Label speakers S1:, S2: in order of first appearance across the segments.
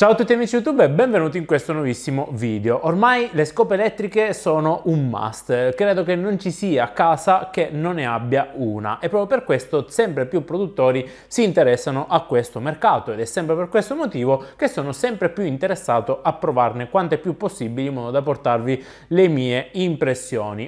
S1: Ciao a tutti amici YouTube e benvenuti in questo nuovissimo video. Ormai le scope elettriche sono un must, credo che non ci sia casa che non ne abbia una e proprio per questo sempre più produttori si interessano a questo mercato ed è sempre per questo motivo che sono sempre più interessato a provarne quante più possibili in modo da portarvi le mie impressioni.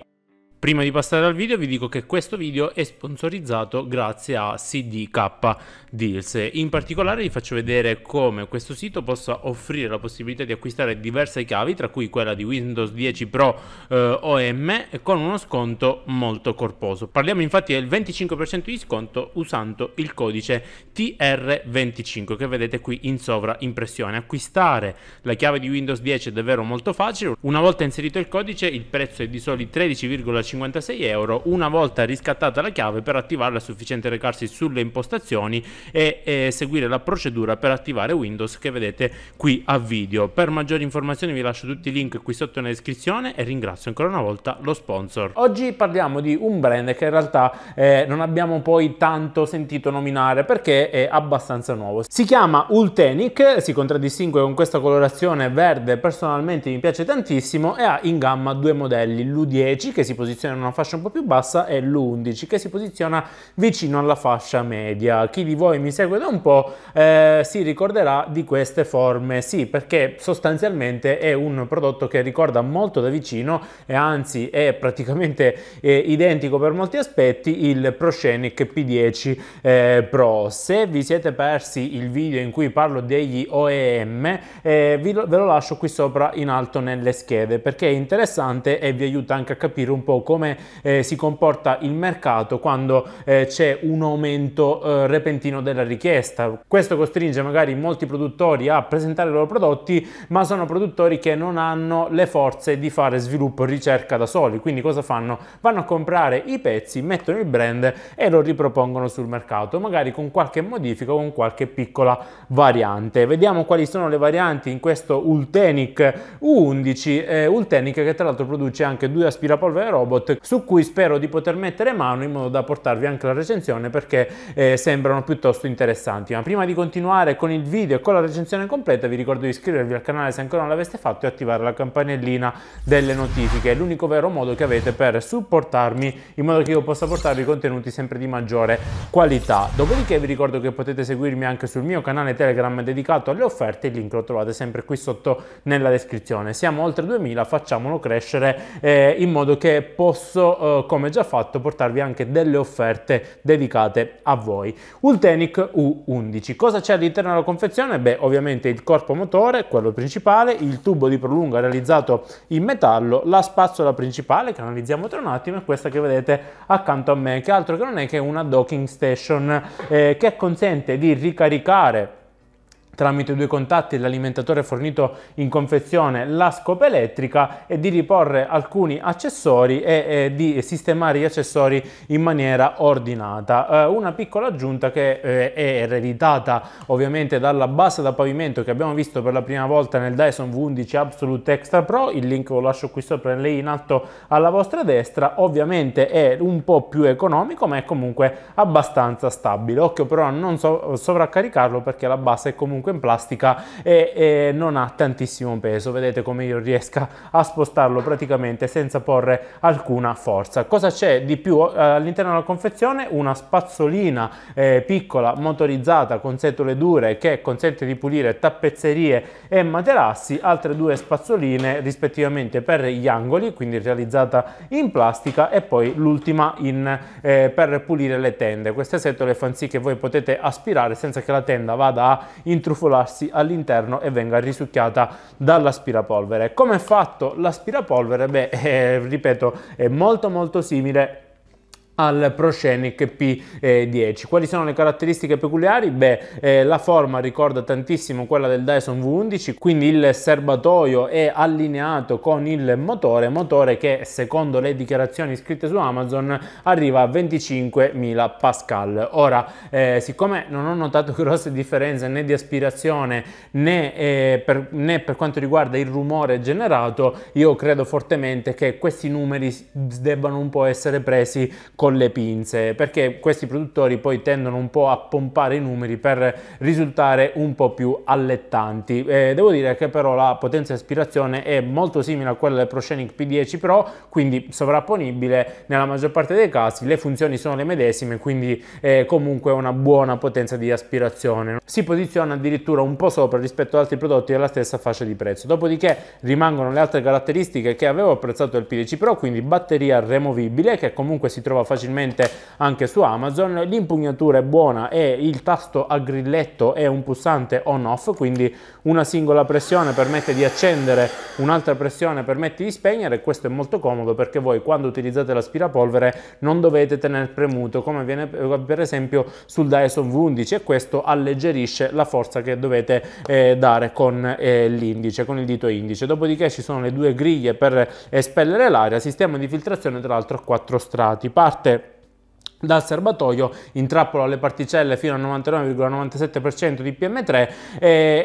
S1: Prima di passare al video vi dico che questo video è sponsorizzato grazie a CDK Deals. In particolare vi faccio vedere come questo sito possa offrire la possibilità di acquistare diverse chiavi, tra cui quella di Windows 10 Pro eh, OM, con uno sconto molto corposo. Parliamo infatti del 25% di sconto usando il codice TR25 che vedete qui in sovraimpressione. Acquistare la chiave di Windows 10 è davvero molto facile. Una volta inserito il codice il prezzo è di soli 13,5 56 euro una volta riscattata la chiave per attivarla è sufficiente recarsi sulle impostazioni e, e seguire la procedura per attivare Windows che vedete qui a video per maggiori informazioni vi lascio tutti i link qui sotto nella descrizione e ringrazio ancora una volta lo sponsor oggi parliamo di un brand che in realtà eh, non abbiamo poi tanto sentito nominare perché è abbastanza nuovo si chiama Ultenic si contraddistingue con questa colorazione verde personalmente mi piace tantissimo e ha in gamma due modelli l'U10 che si posiziona posiziona in una fascia un po' più bassa è l'11 che si posiziona vicino alla fascia media. Chi di voi mi segue da un po' eh, si ricorderà di queste forme, sì perché sostanzialmente è un prodotto che ricorda molto da vicino e anzi è praticamente eh, identico per molti aspetti il ProScenic P10 eh, Pro. Se vi siete persi il video in cui parlo degli OEM eh, vi, ve lo lascio qui sopra in alto nelle schede perché è interessante e vi aiuta anche a capire un po' come eh, si comporta il mercato quando eh, c'è un aumento eh, repentino della richiesta. Questo costringe magari molti produttori a presentare i loro prodotti, ma sono produttori che non hanno le forze di fare sviluppo e ricerca da soli. Quindi cosa fanno? Vanno a comprare i pezzi, mettono il brand e lo ripropongono sul mercato, magari con qualche modifica o con qualche piccola variante. Vediamo quali sono le varianti in questo Ultenic U11, eh, Ultenic che tra l'altro produce anche due aspirapolvere robot robot su cui spero di poter mettere mano in modo da portarvi anche la recensione perché eh, sembrano piuttosto interessanti. Ma prima di continuare con il video e con la recensione completa vi ricordo di iscrivervi al canale se ancora non l'aveste fatto e attivare la campanellina delle notifiche. È l'unico vero modo che avete per supportarmi in modo che io possa portarvi contenuti sempre di maggiore qualità. Dopodiché vi ricordo che potete seguirmi anche sul mio canale Telegram dedicato alle offerte, il link lo trovate sempre qui sotto nella descrizione. Siamo oltre 2000, facciamolo crescere eh, in modo che possiate posso, eh, come già fatto, portarvi anche delle offerte dedicate a voi. Ultenic U11. Cosa c'è all'interno della confezione? Beh, ovviamente il corpo motore, quello principale, il tubo di prolunga realizzato in metallo, la spazzola principale che analizziamo tra un attimo e questa che vedete accanto a me, che altro che non è che una docking station eh, che consente di ricaricare tramite due contatti l'alimentatore fornito in confezione la scopa elettrica e di riporre alcuni accessori e, e di sistemare gli accessori in maniera ordinata. Eh, una piccola aggiunta che eh, è ereditata ovviamente dalla base da pavimento che abbiamo visto per la prima volta nel Dyson V11 Absolute Extra Pro, il link lo lascio qui sopra lei in alto alla vostra destra, ovviamente è un po' più economico ma è comunque abbastanza stabile, occhio però a non so sovraccaricarlo perché la base è comunque comunque in plastica e, e non ha tantissimo peso. Vedete come io riesco a spostarlo praticamente senza porre alcuna forza. Cosa c'è di più eh, all'interno della confezione? Una spazzolina eh, piccola motorizzata con setole dure che consente di pulire tappezzerie e materassi, altre due spazzoline rispettivamente per gli angoli, quindi realizzata in plastica e poi l'ultima in, eh, per pulire le tende. Queste setole fanno sì che voi potete aspirare senza che la tenda vada a intrudere intrufolarsi all'interno e venga risucchiata dall'aspirapolvere. Come è fatto l'aspirapolvere? Beh, eh, ripeto, è molto molto simile al ProScenic P10. Quali sono le caratteristiche peculiari? Beh, eh, la forma ricorda tantissimo quella del Dyson V11, quindi il serbatoio è allineato con il motore, motore che secondo le dichiarazioni scritte su Amazon arriva a 25.000 pascal. Ora, eh, siccome non ho notato grosse differenze né di aspirazione né, eh, per, né per quanto riguarda il rumore generato, io credo fortemente che questi numeri debbano un po' essere presi con con le pinze, perché questi produttori poi tendono un po' a pompare i numeri per risultare un po' più allettanti. Eh, devo dire che però la potenza di aspirazione è molto simile a quella del ProScenic P10 Pro, quindi sovrapponibile nella maggior parte dei casi, le funzioni sono le medesime, quindi eh, comunque una buona potenza di aspirazione. Si posiziona addirittura un po' sopra rispetto ad altri prodotti della stessa fascia di prezzo. Dopodiché rimangono le altre caratteristiche che avevo apprezzato del P10 Pro, quindi batteria removibile che comunque si trova facilmente anche su Amazon. L'impugnatura è buona e il tasto a grilletto è un pulsante on off, quindi una singola pressione permette di accendere, un'altra pressione permette di spegnere. Questo è molto comodo perché voi quando utilizzate l'aspirapolvere non dovete tenere premuto come avviene per esempio sul Dyson V11 e questo alleggerisce la forza che dovete eh, dare con eh, l'indice, con il dito indice. Dopodiché ci sono le due griglie per espellere l'aria, sistema di filtrazione tra l'altro a quattro strati. Parte parte dal serbatoio intrappola le particelle fino al 99,97% di PM3 e,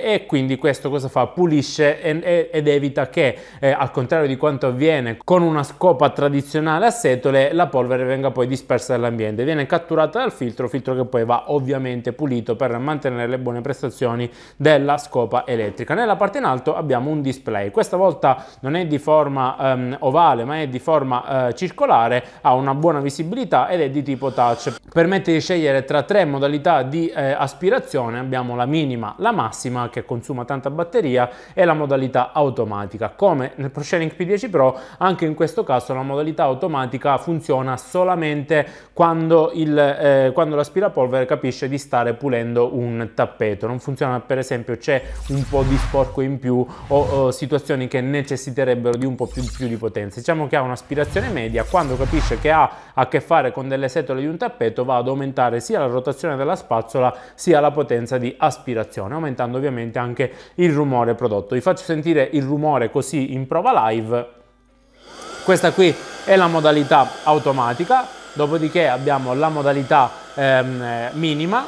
S1: eh, e, quindi questo cosa fa? Pulisce e, e, ed evita che eh, al contrario di quanto avviene con una scopa tradizionale a setole la polvere venga poi dispersa dall'ambiente viene catturata dal filtro, filtro che poi va ovviamente pulito per mantenere le buone prestazioni della scopa elettrica nella parte in alto abbiamo un display questa volta non è di forma um, ovale ma è di forma uh, circolare ha una buona visibilità ed è di tipo tipo touch. Permette di scegliere tra tre modalità di eh, aspirazione, abbiamo la minima, la massima che consuma tanta batteria e la modalità automatica. Come nel ProSharing P10 Pro, anche in questo caso la modalità automatica funziona solamente quando, il, eh, quando l'aspirapolvere capisce di stare pulendo un tappeto. Non funziona per esempio c'è un po' di sporco in più o, o situazioni che necessiterebbero di un po' più, più di potenza. Diciamo che ha un'aspirazione media quando capisce che ha a che fare con delle setole spazzola di un tappeto va ad aumentare sia la rotazione della spazzola sia la potenza di aspirazione, aumentando ovviamente anche il rumore prodotto. Vi faccio sentire il rumore così in prova live. Questa qui è la modalità automatica, dopodiché abbiamo la modalità ehm, minima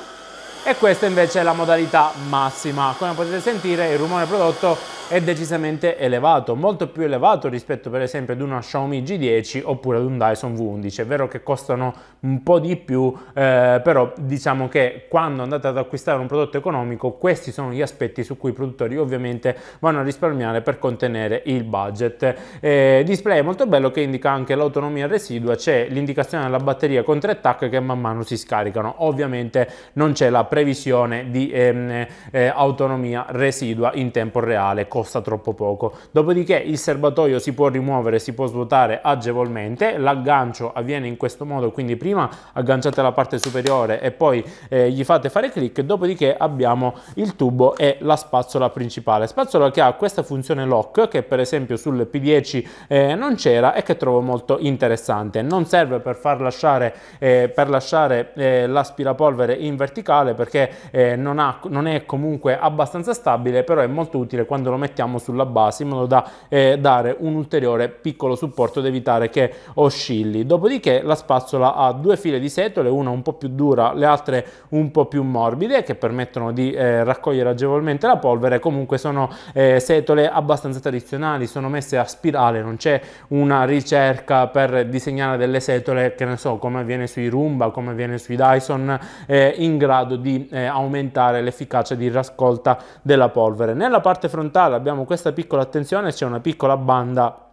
S1: e questa invece è la modalità massima. Come potete sentire il rumore prodotto è decisamente elevato, molto più elevato rispetto per esempio ad una Xiaomi G10 oppure ad un Dyson V11, è vero che costano un po' di più, eh, però diciamo che quando andate ad acquistare un prodotto economico questi sono gli aspetti su cui i produttori ovviamente vanno a risparmiare per contenere il budget. Eh, display molto bello che indica anche l'autonomia residua, c'è l'indicazione della batteria con tre tac che man mano si scaricano, ovviamente non c'è la previsione di ehm, eh, autonomia residua in tempo reale costa troppo poco. Dopodiché il serbatoio si può rimuovere, si può svuotare agevolmente, l'aggancio avviene in questo modo, quindi prima agganciate la parte superiore e poi eh, gli fate fare clic, dopodiché abbiamo il tubo e la spazzola principale, spazzola che ha questa funzione lock che per esempio sul P10 eh, non c'era e che trovo molto interessante, non serve per far lasciare, eh, per lasciare eh, l'aspirapolvere in verticale perché eh, non, ha, non è comunque abbastanza stabile, però è molto utile quando lo mettete mettiamo sulla base in modo da eh, dare un ulteriore piccolo supporto ed evitare che oscilli. Dopodiché la spazzola ha due file di setole, una un po' più dura, le altre un po' più morbide che permettono di eh, raccogliere agevolmente la polvere, comunque sono eh, setole abbastanza tradizionali, sono messe a spirale, non c'è una ricerca per disegnare delle setole che ne so come avviene sui Roomba, come avviene sui Dyson, eh, in grado di eh, aumentare l'efficacia di raccolta della polvere. Nella parte frontale abbiamo questa piccola attenzione, c'è una piccola banda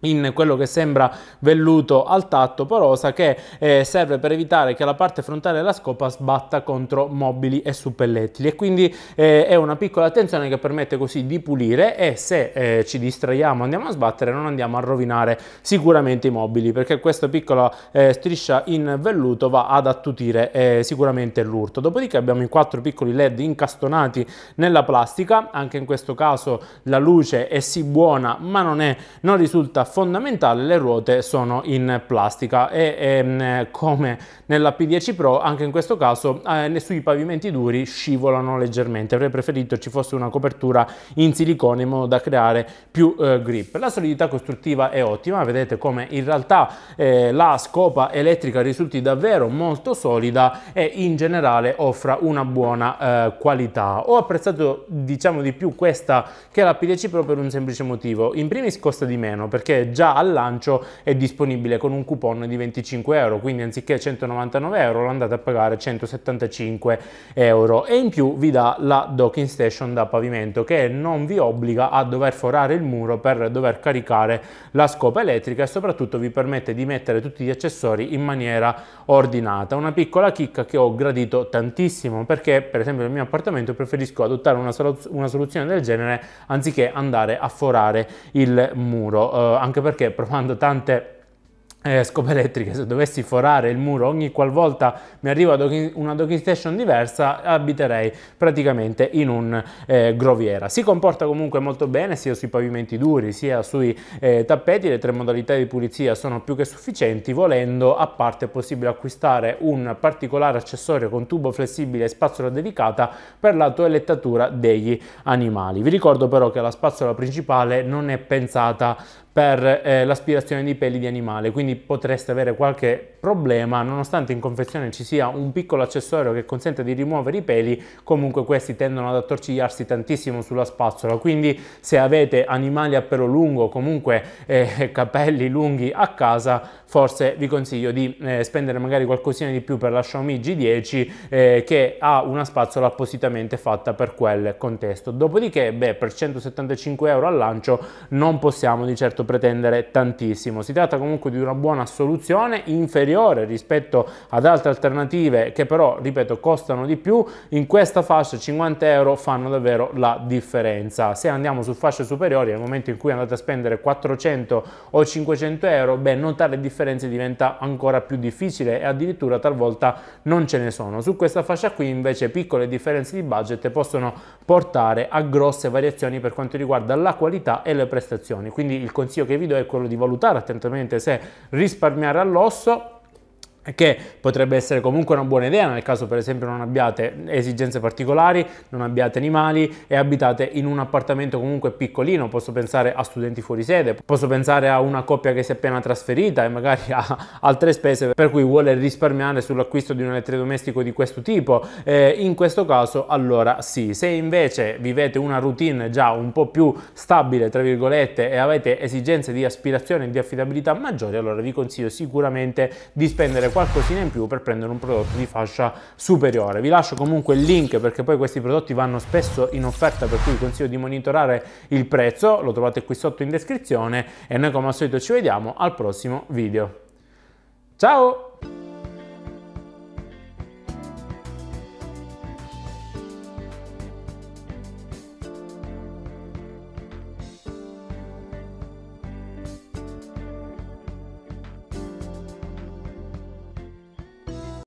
S1: in quello che sembra velluto al tatto porosa che eh, serve per evitare che la parte frontale della scopa sbatta contro mobili e suppellettili e quindi eh, è una piccola attenzione che permette così di pulire e se eh, ci distraiamo andiamo a sbattere non andiamo a rovinare sicuramente i mobili perché questa piccola eh, striscia in velluto va ad attutire eh, sicuramente l'urto dopodiché abbiamo i quattro piccoli led incastonati nella plastica anche in questo caso la luce è sì buona ma non, è, non risulta fondamentale le ruote sono in plastica e ehm, come nella P10 Pro anche in questo caso eh, sui pavimenti duri scivolano leggermente avrei preferito ci fosse una copertura in silicone in modo da creare più eh, grip la solidità costruttiva è ottima vedete come in realtà eh, la scopa elettrica risulti davvero molto solida e in generale offra una buona eh, qualità ho apprezzato diciamo di più questa che la P10 Pro per un semplice motivo in primis costa di meno perché che già al lancio è disponibile con un coupon di 25 euro, quindi anziché 199 euro lo andate a pagare 175 euro e in più vi dà la docking station da pavimento che non vi obbliga a dover forare il muro per dover caricare la scopa elettrica e soprattutto vi permette di mettere tutti gli accessori in maniera ordinata. Una piccola chicca che ho gradito tantissimo perché per esempio nel mio appartamento preferisco adottare una, soluz una soluzione del genere anziché andare a forare il muro. Eh, anche perché provando tante eh, scope elettriche, se dovessi forare il muro ogni qualvolta mi arriva una docking station diversa, abiterei praticamente in un eh, groviera. Si comporta comunque molto bene sia sui pavimenti duri sia sui eh, tappeti, le tre modalità di pulizia sono più che sufficienti, volendo a parte è possibile acquistare un particolare accessorio con tubo flessibile e spazzola dedicata per la toelettatura degli animali. Vi ricordo però che la spazzola principale non è pensata per eh, l'aspirazione di peli di animale, quindi potreste avere qualche problema, nonostante in confezione ci sia un piccolo accessorio che consente di rimuovere i peli, comunque questi tendono ad attorcigliarsi tantissimo sulla spazzola, quindi se avete animali a pelo lungo, comunque eh, capelli lunghi a casa, forse vi consiglio di eh, spendere magari qualcosina di più per la Xiaomi G10 eh, che ha una spazzola appositamente fatta per quel contesto. Dopodiché, beh, per 175 euro al lancio non possiamo di certo pretendere tantissimo. Si tratta comunque di una buona soluzione inferiore superiore rispetto ad altre alternative che però, ripeto, costano di più, in questa fascia 50 euro fanno davvero la differenza. Se andiamo su fasce superiori, nel momento in cui andate a spendere 400 o 500 euro, beh, notare le differenze diventa ancora più difficile e addirittura talvolta non ce ne sono. Su questa fascia qui invece piccole differenze di budget possono portare a grosse variazioni per quanto riguarda la qualità e le prestazioni. Quindi il consiglio che vi do è quello di valutare attentamente se risparmiare all'osso che potrebbe essere comunque una buona idea nel caso per esempio non abbiate esigenze particolari, non abbiate animali e abitate in un appartamento comunque piccolino, posso pensare a studenti fuori sede, posso pensare a una coppia che si è appena trasferita e magari ha altre spese per cui vuole risparmiare sull'acquisto di un elettrodomestico di questo tipo, eh, in questo caso allora sì, se invece vivete una routine già un po' più stabile tra virgolette e avete esigenze di aspirazione e di affidabilità maggiori allora vi consiglio sicuramente di spendere qualcosina in più per prendere un prodotto di fascia superiore. Vi lascio comunque il link perché poi questi prodotti vanno spesso in offerta, per cui vi consiglio di monitorare il prezzo, lo trovate qui sotto in descrizione e noi come al solito ci vediamo al prossimo video. Ciao!